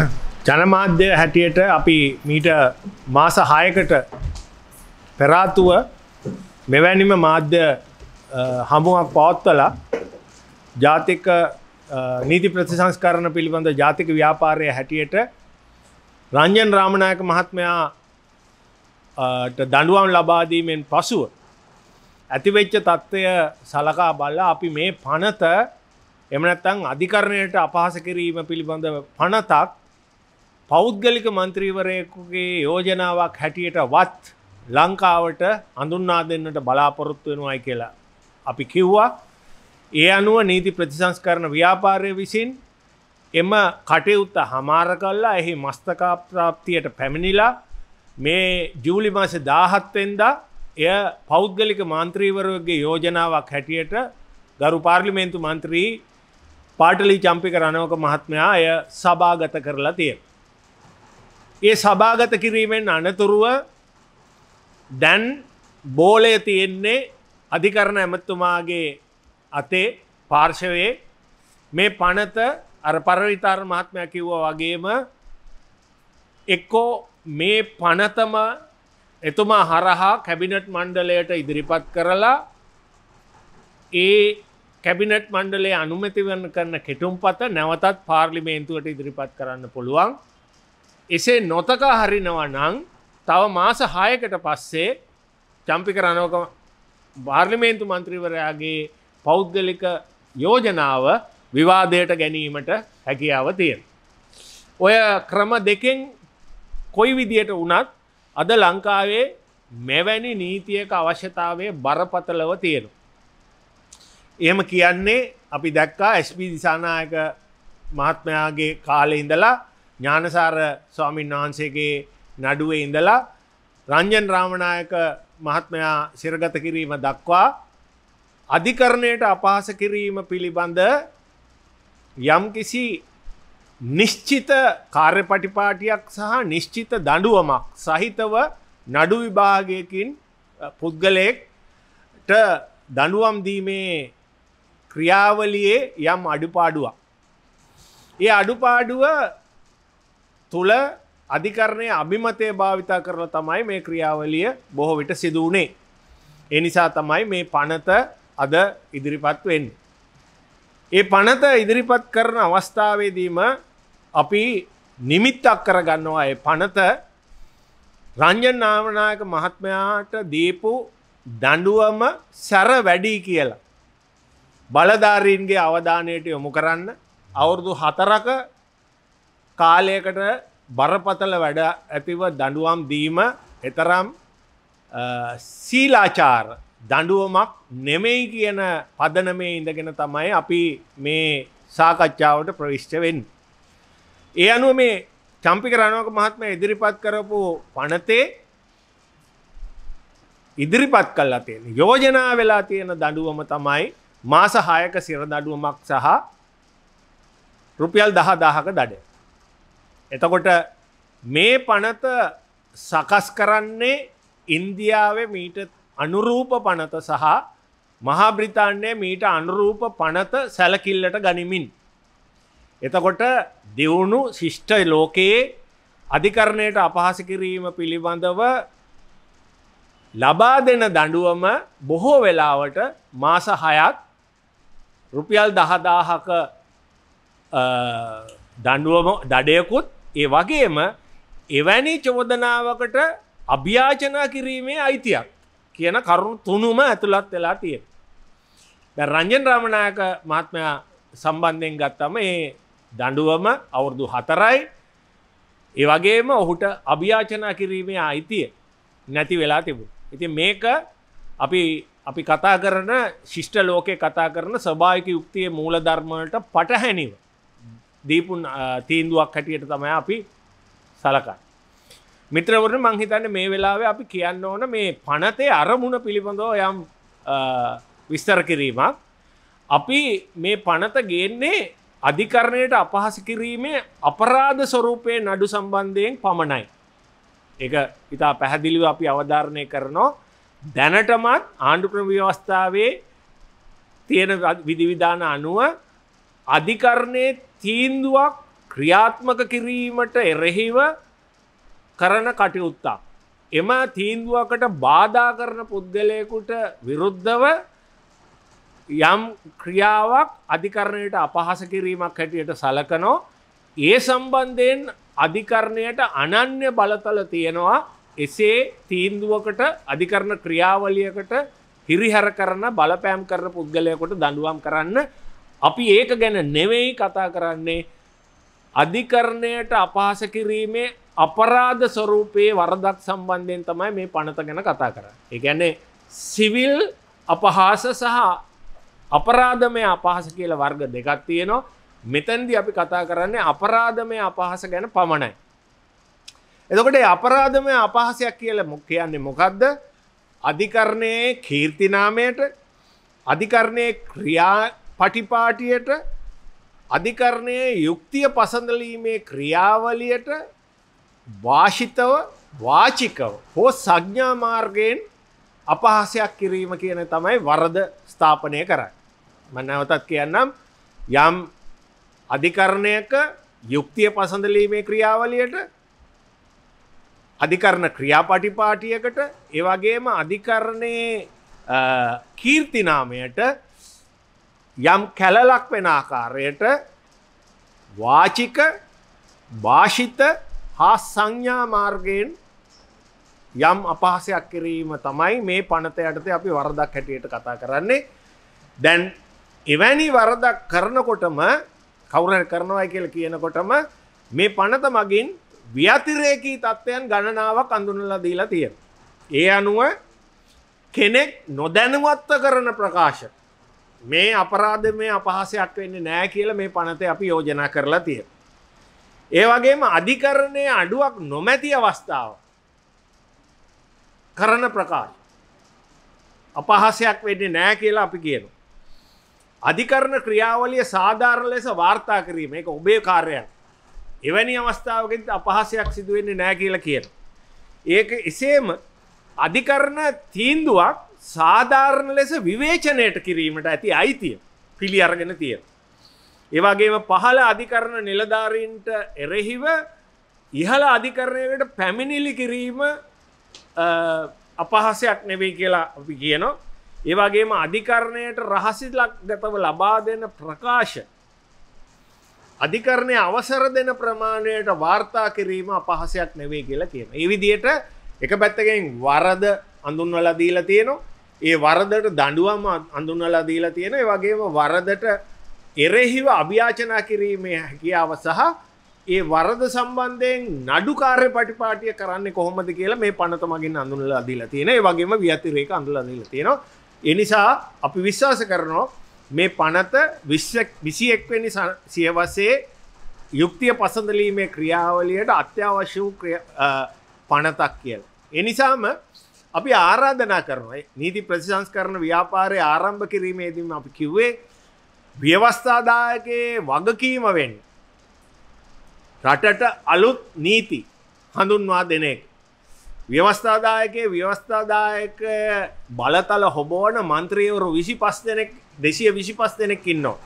ජනමාධ්‍ය හැටියට අපි මීට මාස හායකට පෙරාතුව මෙවැනිම මාධ්‍ය හමුවක් පවත්වලා ජාතික නීති ප්‍රතිසංස්කරණ පිළිබඳ ජාතික ව්‍යාපාරය හැටියට රංජන් රාමණයක මහත්මයා දඩුවම් ලබාදීමෙන් පසුව ඇතිවෙච්ච තත්ත්වය සලකා බල්ලා අපි මේ පනත එමනැත්තං අධිකරණයට අපහස කිරීම පිළිබඳ පනතක් පෞද්ගලික මන්ත්‍රීවරයකුගේ යෝජනාවක් හැටියට වත් ලංකාවට අඳුන්නා දෙන්නට බලාපොරොත්තු වෙනවායි කියලා. අපි කිව්වා ඒ අනුව නීති ප්‍රතිසංස්කරන ව්‍යාපාරය විසින් එම කටයුත්ත හමාර කල්ලා එහි මස්තකාප්‍රාප්තියට පැමිණිලා මේ ජූලි මාස දාහත්වෙන්දා එය පෞද්ගලික මාන්ත්‍රීවරුවගේ යෝජනාවක් හැටියට ගරු පාර්ලිමේන්තු මන්ත්‍රී පාටලි චම්පික රණෝක මහත්මයා අය සභාගත කරලා තිය. ඒ සභාගත කිරීමෙන් අනතුරුව දැන් බෝලය තියෙන්නේ අධිකරණ ඇමත්තුමාගේ අතේ පාර්ශවයේ මේ පනත අර පරවිතාර මහත්මයක් කිව්ව වගේම එක්කෝ මේ පනතම එතුමා හරහා කැබිනට් මණ්ඩලයට ඉදිරිපත් කරලා ඒ කැබිනට් මණ්ඩලේ අනුමැතිවන්න කරන කෙටුම් පත නැවතත් පාර්ලිමේන්තුවට ඉදිරිපත් කරන්න පුළුවන්. එසේ නොතකා හරිනවා නං තව මාස හායකට පස්සේ චම්පි කරනෝක භාර්ලිමේන්තු මන්ත්‍රීවරයාගේ පෞද්ගලික යෝජනාව විවාදයට ගැනීමට හැකියාව තියෙන. ඔය ක්‍රම දෙකෙන් කොයි විදියට වනත් අද ලංකාවේ මෙවැනි නීතියක අවශ්‍යතාවේ බරපතලව තියෙනවා. එහෙම කියන්නේ අපි දැක්කා ස්ප දිසානායක මහත්මයාගේ කාලෙ ඉඳලා ඥානසාර ස්වාමීන් වහන්සේගේ නඩුවේ ඉඳලා රංජන් රාමණයක මහත්මයා සිරගත කිරීම දක්වා අධිකරණයට අපහස කිරීම පිළිබඳ යම් කිසි නිශ්චිත කාර්යපටිපාටියක් සහ නිශ්චිත දඩුවමක් සහිතව නඩු විභාගයකින් පුද්ගලයෙක්ට දඩුවම් දීමේ ක්‍රියාවලියේ යම් අඩුපාඩුවක්. ඒ අඩුපාඩුව තුළ අධිකරණය අභිමතය භාවිතා කරන තමයි මේ ක්‍රියාවලිය බොහෝ විට සිදුවනේ. එනිසා තමයි මේ පනත අද ඉදිරිපත් වෙන්න. ඒ පනත ඉදිරිපත් කරන අවස්ථාවේදීම අපි නිමිත්තක් කරගන්නවා ඒ පනත රංජන් නාමනායක මහත්මයාට දීපු දඩුවම සැර වැඩී කියලා. බලධාරීන්ගේ අවධානයට යොමු කරන්න අවුරුදු හතරක කාලයකට බරපතල වැඩ ඇතිව දඩුවම් දීම එතරම් සීලාචාර දඩුවමක් නෙමෙයි කියන පදනමේ ඉඳගෙන තමයි අපි මේ සාකච්ඡාවට ප්‍රවිශ්ට වෙන්. ඒ අනුව මේ චම්පික රණෝක මහත්ම ඉදිරිපත් කරපු පනතේ ඉදිරිපත් කල්ලා තියෙන යෝජනා වෙලා තියෙන දඩුවම තමයි මාස හායක සිර දඩුවමක් සහ රුපියල් දහ දාහක දඩ. එතකොට මේ පනත සකස් කරන්නේ ඉන්දියාවේ මීට අනුරූප පනත සහ මහා බ්‍රිතාන්‍යය මීට අනුරූප පනත සැලකිල්ලට ගනිමින්. එතකොට දියුණු ශිෂ්ට ලෝකයේ අධිකරණයට අපහස කිරීම පිළිබඳව ලබා දෙන දඩුවම බොහෝ වෙලාවට මාස හයත් රුපියල් දහදාහක දඩුවම දඩයකුත් ඒ වගේම එවැනි චෝදනාවකට අභ්‍යාචනා කිරීමේ අයිතියක් කියන කරුණු තුනුම ඇතුළත් වෙලා තිය. රංජන් රාමණයක මහත්මයා සම්බන්ධයෙන් ගත්තම ඒ දඩුවම අවුරුදු හතරයි ඒ වගේම ඔහුට අභ්‍යාචනා කිරීමේ අයිතිය නැති වෙලා තිබු. ඉති මේක අපි අපි කතා කරන ශිෂ්ට ලෝකය කතා කරන සභායක යුක්තිය මූල ධර්මලට පටහැනිව දීපුන් තීන්දුවක් හැටියට තමයි අපි සලකන්න. මිත්‍රවරන මංහිතන්න මේ වෙලාවේ අපි කියන්න ඕන මේ පනතේ අරමුණ පිළිබඳව යම් විස්තර කිරීමක් අපි මේ පනත ගේන්නේ අධිකරණයට අපහස කිරීමේ අපරාධ ස්වරූපය නඩු සම්බන්ධයෙන් පමණයි. එක ඉතා පැහැදිලිව අපි අවධාරණය කරනවා දැනටමත් ආණ්ඩුක්‍රම ව්‍යවස්ථාවේ තියෙන විධවිධාන අනුව අධිකරණය තීන්දුවක් ක්‍රියාත්මක කිරීමට එරෙහිව කරන කටයුත්තා. එම තීන්දුවකට බාධා කරන පුද්ගලයකුට විරුද්ධව යම් ක්‍රියාවක් අධිකරණයට අපහස කිරීමක් හැටියට සලකනෝ ඒ සම්බන්ධයෙන් අධිකරණයට අනන්‍ය බලතල තියෙනවා එසේ තීන්දුවකට අධිකරණ ක්‍රියාවලියකට හිරිහැර කරන බලපෑම් කරන පුද්ගලයකොට දඩුවම් කරන්න අපි ඒක ගැන නෙවෙයි කතා කරන්නේ අධිකරණයට අපහස කිරීමේ අපරාධ ස්වරූපයේ වරදක් සම්බන්ධයෙන් තමයි මේ පනත ගැන කතා කර. එකැනේ සිවිල් අපහාස සහ අපරාධමය අපහස කියල වර්ග දෙකක් තියෙනවා මෙතැන්දි අපි කතා කරන්නේ අපරාධමය අපහස ගැන පමණයි. එතකොට අපරාධමය අපහසයක් කියල මොක් කියන්නේ මොකක්ද අධිකරණයේ කීර්තිනාමයට අධිකරණය ක්‍රියා පටිපාටියට අධිකරණය යුක්තිය පසඳලීමේ ක්‍රියාවලියට භාෂිතව වාචිකව හෝ සඥාමාර්ගයෙන් අපහසයක් කිරීම කියන තමයි වරද ස්ථාපනය කරයි. මනවතත් කියන්නම් යම් අධිකරණයක යුක්තිය පසඳලීමේ ක්‍රියාවලියට අධිකරණ ක්‍රියාපටිපාටියකට ඒවගේම අධිකරණයේ කීර්තිනාමයට යම් කැලලක් වෙන ආකාරයට වාචික භාෂිත හා සංඥා මාර්ගයෙන් යම් අපහසයක් කිරීම තමයි මේ පනතයටත අපි වරදක් හැටියට කතා කරන්නේ දැන් එවැනි වරදක් කරනකොටම කවුර කරනවා කියල කියනකොටම මේ පනත මගින් ව්‍යතිරේකී තත්ත්වයන් ගණනාවක් අඳුනලා දීලා තියෙන. ඒ අනුව කෙනෙක් නොදැනුවත්ව කරන ප්‍රකාශ මේ අපරාධ මේ අපහසයක් වෙන්න නෑ කියල මේ පනත අපි යෝජනා කරලා තිය. ඒ වගේම අධිකරණය අඩුවක් නොමැති අවස්ථාව කරන ප්‍රකාශ අපහසයක් වෙන්න නෑ කියලා අපි කියන. අධිකරණ ක්‍රියාවලිය සාධාර ලෙස වාර්තා කිරීම එක ඔබේ කාර්යයක් එවැනි අවස්ථාවකින් අපහසයක් සිදුවෙන්නේ නෑ කියල කියන. ඒක එසේම අධිකරණ තීන්දුවක් සාධාරණ ලෙස විවේචනයට කිරීමට ඇති අයිතිය පිළි අරගෙන තිය. ඒවාගේම පහළ අධිකරණ නිලධාරීන්ට එරෙහිව ඉහළ අධිකරණයට පැමිණිලි කිරීම අපහසයක් නෙවෙයි කියලා අපි කියනවා. ඒවාගේම අධිකරණයට රහසිල්ලක් ගතව ලබා දෙන ප්‍රකාශ අධිකරණය අවසර දෙන ප්‍රමාණයට වාර්තා කිරීම අපහසයක් නෙවේ කියලා කියන. ඒවිදියට එක පැත්තකෙන් වරද අඳුන්වලා දීලා තියෙනවා. ඒ වරදට දඩුවම අඳුන්වලා දීලා තියෙන වගේම වරදට එරෙහිව අභ්‍යාචනා කිරීමේ හැකියාව සහ ඒ වරද සම්බන්ධයෙන් නඩුකාරය පටිපාටිය කරන්න කොහොමද කියලා මේ පනත මගින් අඳුනලා දීලා තියෙන වගේම ව්‍යතිරේක අඳුලා දීලා තියෙනවා. එනිසා අපි විශ්වාස කරනවා මේ පනත විසි එක්වැනි සියවසේ යුක්තිය පසඳලීමේ ක්‍රියාවලියට අත්‍යවශ්‍ය වූ පනතක් කියල. එනිසාම අපි ආරාධනා කරනයි නීති ප්‍රතිසංස් කරන ව්‍යාපාරය ආරම්භ කිරීමේදීම අපි කිව්වේ ව්‍යවස්ථාදායකයේ වගකීම වෙන්. රටට අලුත් නීති හඳුන්වා දෙනෙක්. ව්‍යවස්ථාදායකයේ ව්‍යවස්ථාදායක බලතල හොබෝන මන්ත්‍රීවරු විසි පස් දෙනෙක් දෙසිය විසි පස් දෙනෙක් ඉන්නවා.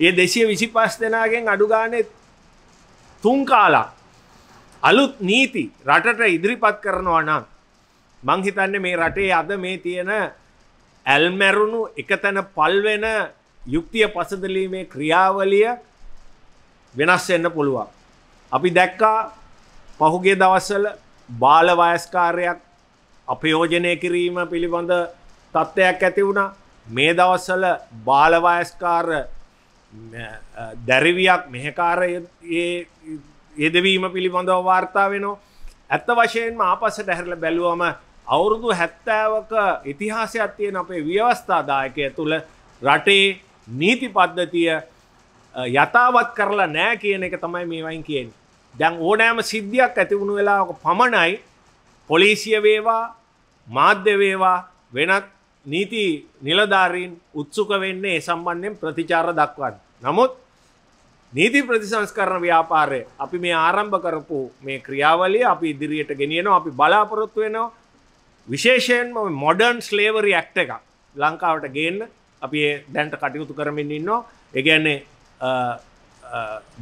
ඒ දෙසිය විසි පස් දෙනාගෙන් අඩුගානෙ තුන් කාලා අලුත් නීති රටට ඉදිරිපත් කරනවා නම් මංහිතන්න මේ රටේ අද මේ තියෙන ඇල්මැරුණු එක තැන පල්වෙන යුක්තිය පසදලීමේ ක්‍රියාවලිය වෙනස් එන්න පුළුවන්. අපි දැක්කා පහුගේ දවස්සල බාලවයස්කාරයක් අපයෝජනය කිරීම පිළිබඳ තත්ත්වයක් ඇති වුණා මේ දවස්සල බාලවයස්කාර දැරිවියක් මෙහකාරය යෙදවීම පිළිබඳව වාර්තා වෙනවා ඇත්ත වශයෙන්ම ආපසට ඇහැරල බැලුවම අවුරුදු හැත්තෑවක ඉතිහාසයක් තියෙන අපේ ව්‍යවස්ථාදායකය තුළ රටේ නීති පද්ධතිය යථාවත් කරලා නෑ කියන එක තමයි මේවයින් කියෙන් දැන් ඕනෑම සිද්ධියක් ඇතිවුණු වෙලා පමණයි පොලිසිය වේවා මාධ්‍ය වේවා වෙනත් නීති නිලධාරීන් උත්සුක වෙන්නේ සම්බන්ධයෙන් ප්‍රතිචාර දක්වන්න. නමුත් නීති ප්‍රතිසංස්කරණ ව්‍යාපාරය අපි මේ ආරම්භ කරපු මේ ක්‍රියාවලිය අපි ඉදිරියට ගෙනියනවා අපි බලාපොරොත්තු වෙනවා විශේෂයෙන්ම මොඩර්න් ස්ලේවරි ඇක්ට එක ලංකාවට ගේන්න අපි දැන්ට කටයුතු කරමින් ඉන්නවා ඒගැන්නේ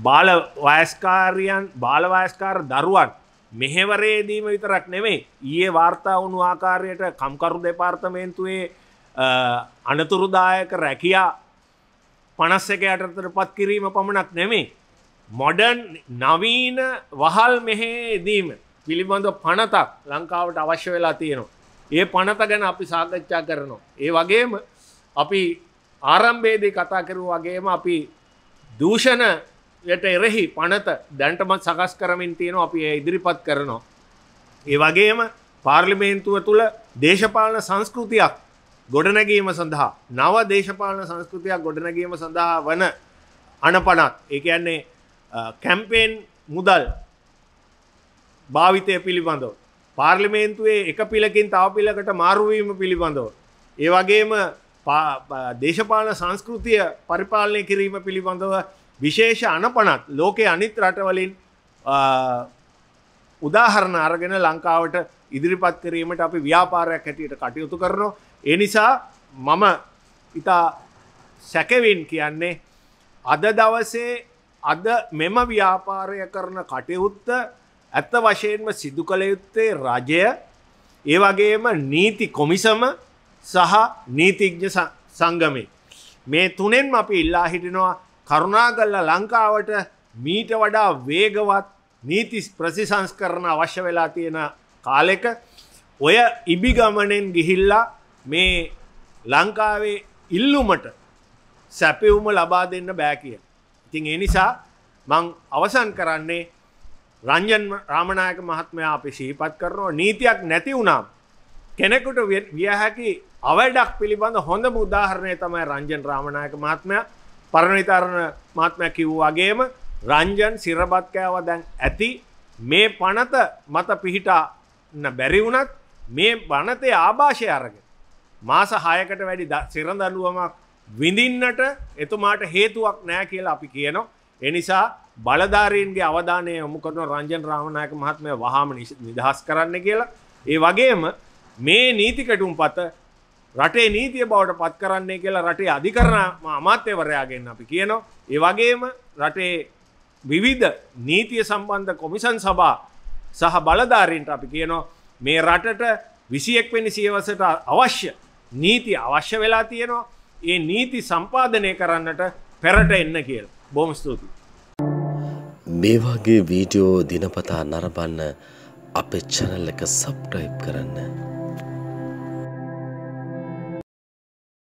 බාල වයස්කාරයන් බාලවයස්කාර දරුවන් මෙහෙවරේදීම විතරක් නෙමෙයි ඒ වාර්තා වුණු ආකාරයට කම්කරු දෙපාර්තමේන්තුවේ අනතුරුදායක රැකයා පනස් එක යටතර පත් කිරීම පමණක් නෙමේ මොඩන් නවීන වහල් මෙහේදීම පිළිබඳ පනතක් ලංකාවට අවශ්‍ය වෙලා තියෙනවා. ඒ පනත ගැන අපි සාකච්ඡා කරනවා. ඒ වගේම අපි ආරම්භේදී කතා කරු වගේම අපි දූෂණ යට එරෙහි පනත දැන්ටමත් සකස් කරමින් තියෙන අපි ඉදිරිපත් කරනවා. ඒ වගේම පාර්ලිමේන්තුව තුළ දේශපාලන සංස්කෘතියක් ගොඩනැගීම සඳහා නව දේශපාලන සංස්කෘතියක් ගොඩනැගීම සඳහා වන අනපනත් ඒ කියන්නේ කැම්පේෙන් මුදල් භාවිතය පිළිබඳව පාර්ලිමේන්තුවේ එක පිලකින් තව පිලකට මාරුවීම පිළිබඳව. ඒවගේම දේශපාලන සංස්කෘතිය පරිපාලනය කිරීම පිළිබඳව විශේෂ අනපනත් ලෝකයේ අනිත් රටවලින් උදාහරණ අරගෙන ලංකාවට ඉදිරිපත් කිරීමට අපි ව්‍යාපාරයක් හැටියට කටයුතු කරනවා. ඒ නිසා මම ඉතා සැකවින් කියන්නේ අද දවසේ අද මෙම ව්‍යාපාරය කරන කටයුත්ත ඇත්ත වශයෙන්ම සිදු කළ යුත්තේ රජය ඒ වගේම නීති කොමිසම සහ නීතිඥ සංගමේ. මේ තුනෙන් අපි ඉල්ලා හිටිනවා කරුණාගල්ලා ලංකාවට මීට වඩා වේගවත් නීති ප්‍රතිසංස්කරන අවශ්‍ය වෙලා තියෙන කාලෙක ඔය ඉබි ගමනෙන් ගිහිල්ලා මේ ලංකාවේ ඉල්ලුමට සැපවුම ලබා දෙන්න බෑ කිය. ඉතින් එනිසා මං අවසන් කරන්නේ රංජන් රාමණයක මහත්මයා අපි ශීපත් කරනවා නීතියක් නැති වුණාම් කෙනෙකුට විය හැකි අවඩක් පිළිබඳ හොඳ මුදාහරණය තමයි රංජන් රාමණයක මහත්මයා පරණවිතරණ මාත්මය කිව්වාගේම රංජන් සිරබත්කෑව දැන් ඇති මේ පනත මත පිහිටාන්න බැරිවුනත් මේ බනතේ ආභාෂය අරග. මාස හයකට වැඩි සිරඳඩුවමක් විඳින්නට එතුමාට හේතුවක් නෑ කියලා අපි කියනවා. එනිසා බලධාරීන්ගේ අවධානය මුකරන රංජන් රාමණයක මහත්මය වහාම නිදහස් කරන්න කියලා. ඒ වගේම මේ නීතිකටුම් පත රටේ නීතිය බවට පත් කරන්නේ කියලා රටේ අධිකරණ අමාත්‍යවරයාගෙන් අපි කියනවා. ඒ වගේම රටේ විවිධ නීතිය සම්බන්ධ කොමිසන් සභා සහ බලධාරීන්ට අපි කියනවා මේ රටට විසියෙක්වෙනි සියවසට අවශ්‍ය නීති අවශ්‍ය වෙලා තියෙනවා. ඒ නීති සම්පාධනය කරන්නට පෙරට එන්න කියල. බොම ස්තුති. මේවාගේ වීඩියෝ දිනපතා නරබන්න අපේ චැනල් එක සබ්ටයිප් කරන්න.